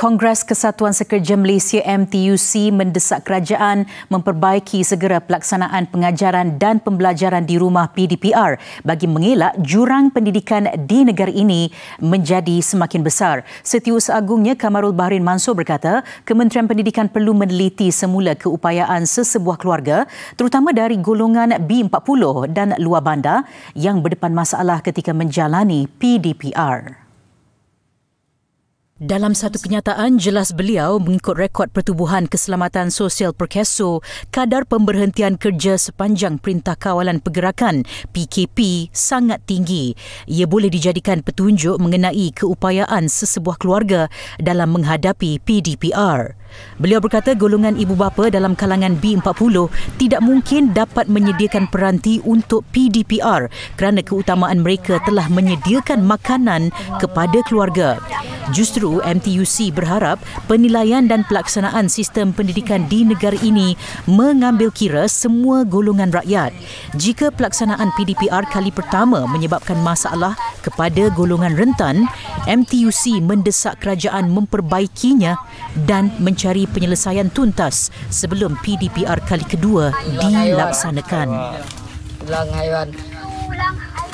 Kongres Kesatuan Sekerja Malaysia MTUC mendesak kerajaan memperbaiki segera pelaksanaan pengajaran dan pembelajaran di rumah PDPR bagi mengelak jurang pendidikan di negara ini menjadi semakin besar. Setius agungnya Kamarul Baharin Mansur berkata, Kementerian Pendidikan perlu meneliti semula keupayaan sesebuah keluarga terutama dari golongan B40 dan luar bandar yang berdepan masalah ketika menjalani PDPR. Dalam satu kenyataan, jelas beliau mengikut rekod pertubuhan keselamatan sosial Perkeso, kadar pemberhentian kerja sepanjang Perintah Kawalan Pergerakan PKP sangat tinggi. Ia boleh dijadikan petunjuk mengenai keupayaan sesebuah keluarga dalam menghadapi PDPR. Beliau berkata golongan ibu bapa dalam kalangan B40 tidak mungkin dapat menyediakan peranti untuk PDPR kerana keutamaan mereka telah menyediakan makanan kepada keluarga. Justru MTUC berharap penilaian dan pelaksanaan sistem pendidikan di negara ini mengambil kira semua golongan rakyat. Jika pelaksanaan PDPR kali pertama menyebabkan masalah kepada golongan rentan, MTUC mendesak kerajaan memperbaikinya dan mencari penyelesaian tuntas sebelum PDPR kali kedua dilaksanakan. Pulang haiwan. Pulang haiwan.